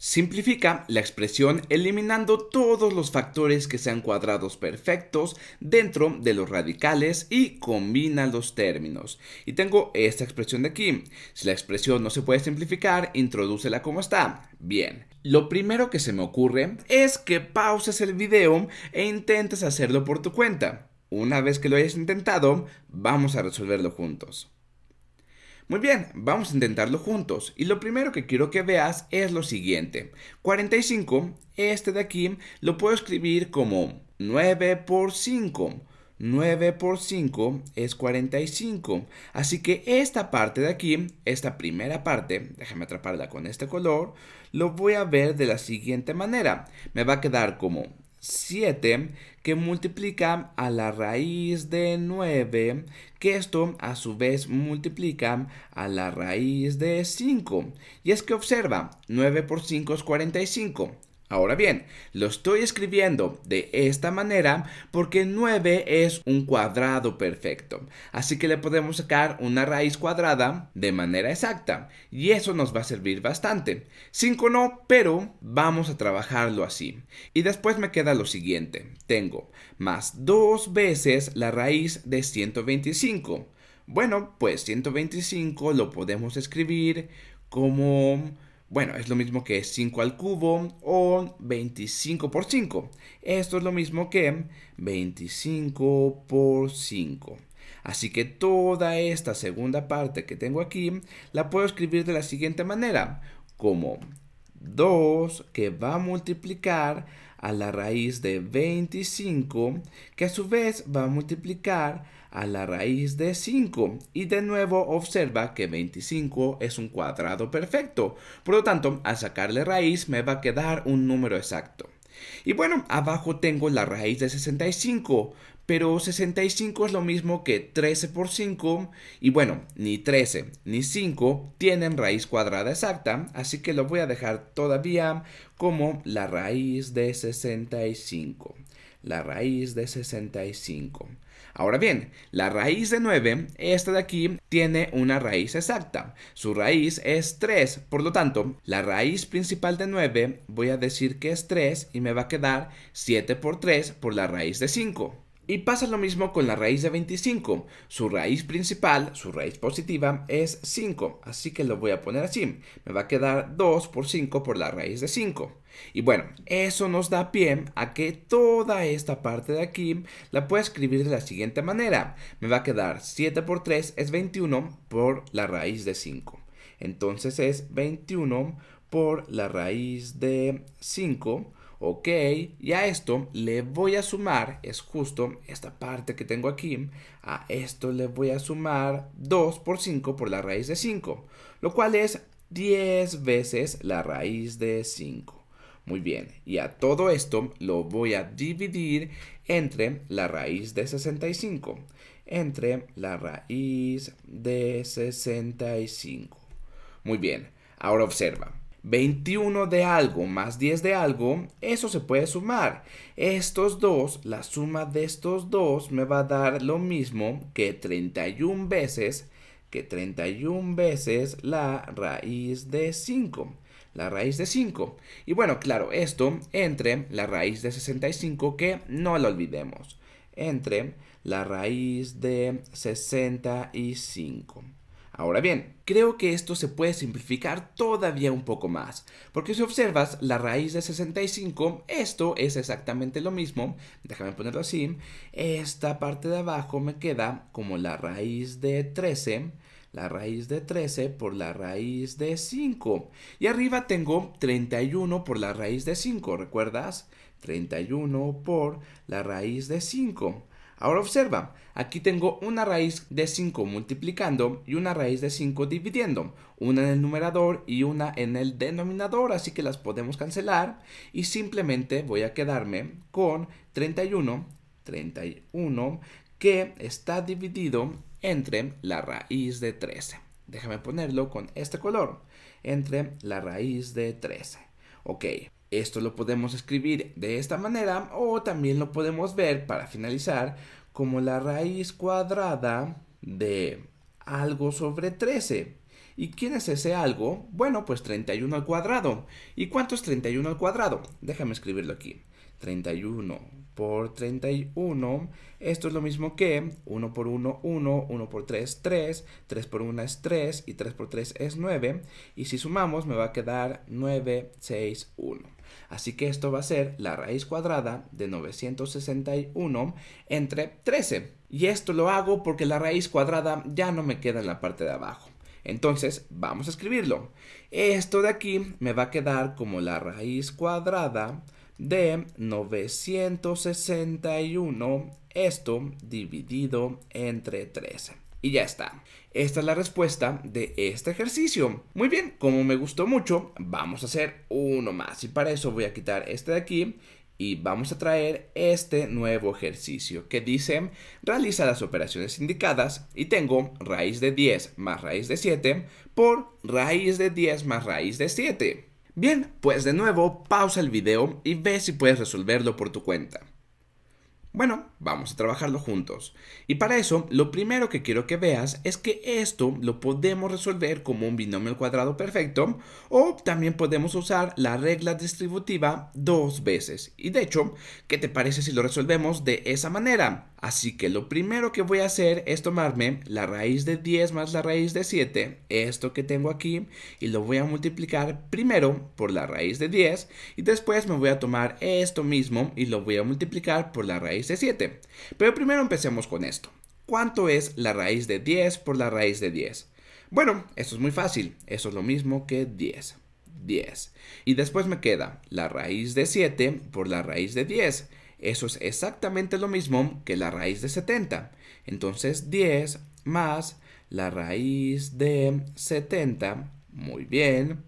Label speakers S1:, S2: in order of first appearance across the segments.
S1: Simplifica la expresión eliminando todos los factores que sean cuadrados perfectos dentro de los radicales y combina los términos. Y tengo esta expresión de aquí. Si la expresión no se puede simplificar, introdúcela como está. Bien. Lo primero que se me ocurre es que pauses el video e intentes hacerlo por tu cuenta. Una vez que lo hayas intentado, vamos a resolverlo juntos. Muy bien, vamos a intentarlo juntos. Y lo primero que quiero que veas es lo siguiente. 45, este de aquí, lo puedo escribir como 9 por 5. 9 por 5 es 45. Así que esta parte de aquí, esta primera parte, déjame atraparla con este color, lo voy a ver de la siguiente manera. Me va a quedar como 7 que multiplica a la raíz de 9, que esto a su vez multiplica a la raíz de 5. Y es que observa, 9 por 5 es 45, Ahora bien, lo estoy escribiendo de esta manera porque 9 es un cuadrado perfecto, así que le podemos sacar una raíz cuadrada de manera exacta y eso nos va a servir bastante. 5 no, pero vamos a trabajarlo así. Y después me queda lo siguiente, tengo más 2 veces la raíz de 125. Bueno, pues 125 lo podemos escribir como bueno, es lo mismo que 5 al cubo o 25 por 5. Esto es lo mismo que 25 por 5. Así que toda esta segunda parte que tengo aquí la puedo escribir de la siguiente manera, como 2 que va a multiplicar a la raíz de 25, que a su vez va a multiplicar a la raíz de 5 y de nuevo observa que 25 es un cuadrado perfecto, por lo tanto al sacarle raíz me va a quedar un número exacto. Y bueno, abajo tengo la raíz de 65, pero 65 es lo mismo que 13 por 5 y bueno, ni 13 ni 5 tienen raíz cuadrada exacta, así que lo voy a dejar todavía como la raíz de 65. La raíz de 65. Ahora bien, la raíz de 9, esta de aquí, tiene una raíz exacta. Su raíz es 3, por lo tanto, la raíz principal de 9 voy a decir que es 3 y me va a quedar 7 por 3 por la raíz de 5. Y pasa lo mismo con la raíz de 25. Su raíz principal, su raíz positiva, es 5. Así que lo voy a poner así. Me va a quedar 2 por 5 por la raíz de 5. Y bueno, eso nos da pie a que toda esta parte de aquí la pueda escribir de la siguiente manera. Me va a quedar 7 por 3 es 21 por la raíz de 5. Entonces es 21 por la raíz de 5 Ok, y a esto le voy a sumar, es justo esta parte que tengo aquí, a esto le voy a sumar 2 por 5 por la raíz de 5, lo cual es 10 veces la raíz de 5. Muy bien, y a todo esto lo voy a dividir entre la raíz de 65, entre la raíz de 65. Muy bien, ahora observa. 21 de algo más 10 de algo, eso se puede sumar. Estos dos, la suma de estos dos me va a dar lo mismo que 31 veces, que 31 veces la raíz de 5. La raíz de 5. Y bueno, claro, esto entre la raíz de 65 que no lo olvidemos. Entre la raíz de 65. Ahora bien, creo que esto se puede simplificar todavía un poco más, porque si observas la raíz de 65, esto es exactamente lo mismo, déjame ponerlo así, esta parte de abajo me queda como la raíz de 13, la raíz de 13 por la raíz de 5, y arriba tengo 31 por la raíz de 5, ¿recuerdas? 31 por la raíz de 5. Ahora observa, aquí tengo una raíz de 5 multiplicando y una raíz de 5 dividiendo, una en el numerador y una en el denominador, así que las podemos cancelar y simplemente voy a quedarme con 31, 31 que está dividido entre la raíz de 13. Déjame ponerlo con este color, entre la raíz de 13. Ok, esto lo podemos escribir de esta manera o también lo podemos ver para finalizar como la raíz cuadrada de algo sobre 13. ¿Y quién es ese algo? Bueno, pues 31 al cuadrado. ¿Y cuánto es 31 al cuadrado? Déjame escribirlo aquí. 31 por 31, esto es lo mismo que 1 por 1, 1, 1 por 3, 3, 3 por 1 es 3 y 3 por 3 es 9. Y si sumamos me va a quedar 9, 6, 1. Así que esto va a ser la raíz cuadrada de 961 entre 13. Y esto lo hago porque la raíz cuadrada ya no me queda en la parte de abajo. Entonces, vamos a escribirlo. Esto de aquí me va a quedar como la raíz cuadrada de 961, esto dividido entre 13. Y ya está. Esta es la respuesta de este ejercicio. Muy bien, como me gustó mucho, vamos a hacer uno más. Y para eso voy a quitar este de aquí y vamos a traer este nuevo ejercicio que dice realiza las operaciones indicadas y tengo raíz de 10 más raíz de 7 por raíz de 10 más raíz de 7. Bien, pues de nuevo pausa el video y ve si puedes resolverlo por tu cuenta. Bueno, vamos a trabajarlo juntos. Y para eso, lo primero que quiero que veas es que esto lo podemos resolver como un binomio al cuadrado perfecto o también podemos usar la regla distributiva dos veces. Y de hecho, ¿qué te parece si lo resolvemos de esa manera? Así que lo primero que voy a hacer es tomarme la raíz de 10 más la raíz de 7, esto que tengo aquí, y lo voy a multiplicar primero por la raíz de 10 y después me voy a tomar esto mismo y lo voy a multiplicar por la raíz de 7. Pero primero empecemos con esto. ¿Cuánto es la raíz de 10 por la raíz de 10? Bueno, esto es muy fácil, eso es lo mismo que 10. 10. Y después me queda la raíz de 7 por la raíz de 10. Eso es exactamente lo mismo que la raíz de 70. Entonces 10 más la raíz de 70. Muy bien.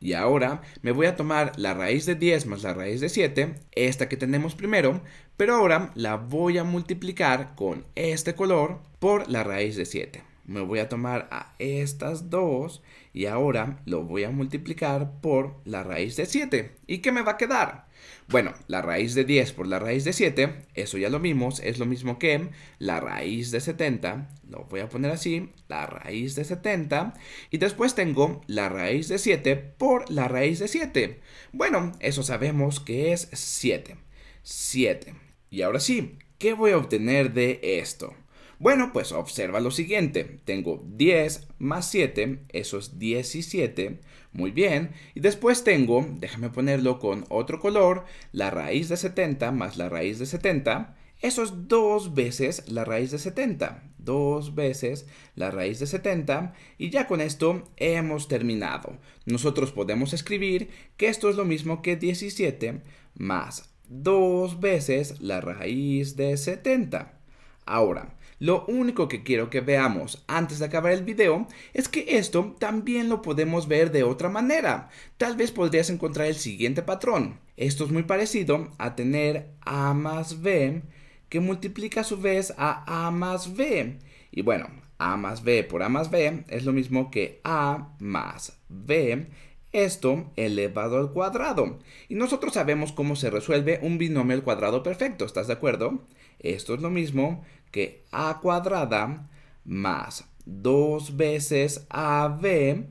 S1: Y ahora me voy a tomar la raíz de 10 más la raíz de 7, esta que tenemos primero, pero ahora la voy a multiplicar con este color por la raíz de 7 me voy a tomar a estas dos y ahora lo voy a multiplicar por la raíz de 7. ¿Y qué me va a quedar? Bueno, la raíz de 10 por la raíz de 7, eso ya lo vimos, es lo mismo que la raíz de 70, lo voy a poner así, la raíz de 70, y después tengo la raíz de 7 por la raíz de 7. Bueno, eso sabemos que es 7, 7. Y ahora sí, ¿qué voy a obtener de esto? Bueno, pues observa lo siguiente. Tengo 10 más 7, eso es 17. Muy bien. Y después tengo, déjame ponerlo con otro color, la raíz de 70 más la raíz de 70. Eso es dos veces la raíz de 70. Dos veces la raíz de 70. Y ya con esto hemos terminado. Nosotros podemos escribir que esto es lo mismo que 17 más dos veces la raíz de 70. Ahora, lo único que quiero que veamos antes de acabar el video es que esto también lo podemos ver de otra manera. Tal vez podrías encontrar el siguiente patrón. Esto es muy parecido a tener A más B que multiplica a su vez a A más B. Y bueno, A más B por A más B es lo mismo que A más B esto elevado al cuadrado. Y nosotros sabemos cómo se resuelve un binomio al cuadrado perfecto, ¿estás de acuerdo? Esto es lo mismo que a cuadrada más dos veces a, b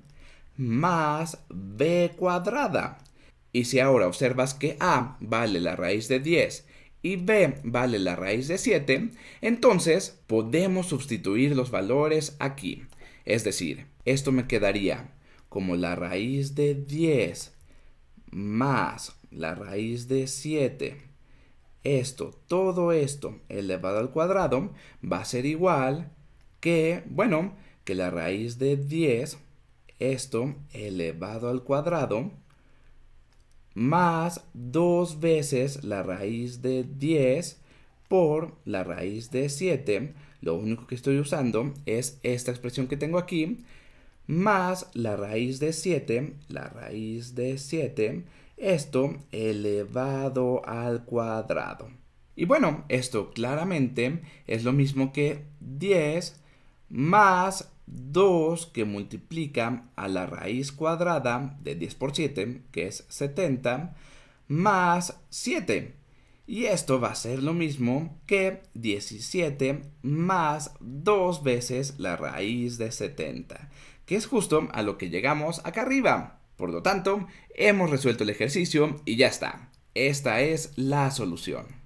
S1: más b cuadrada. Y si ahora observas que a vale la raíz de 10 y b vale la raíz de 7, entonces podemos sustituir los valores aquí. Es decir, esto me quedaría como la raíz de 10 más la raíz de 7, esto, todo esto elevado al cuadrado va a ser igual que, bueno, que la raíz de 10, esto elevado al cuadrado, más dos veces la raíz de 10 por la raíz de 7. Lo único que estoy usando es esta expresión que tengo aquí, más la raíz de 7, la raíz de 7, esto elevado al cuadrado. Y bueno, esto claramente es lo mismo que 10 más 2 que multiplica a la raíz cuadrada de 10 por 7, que es 70, más 7. Y esto va a ser lo mismo que 17 más 2 veces la raíz de 70 que es justo a lo que llegamos acá arriba. Por lo tanto, hemos resuelto el ejercicio y ya está. Esta es la solución.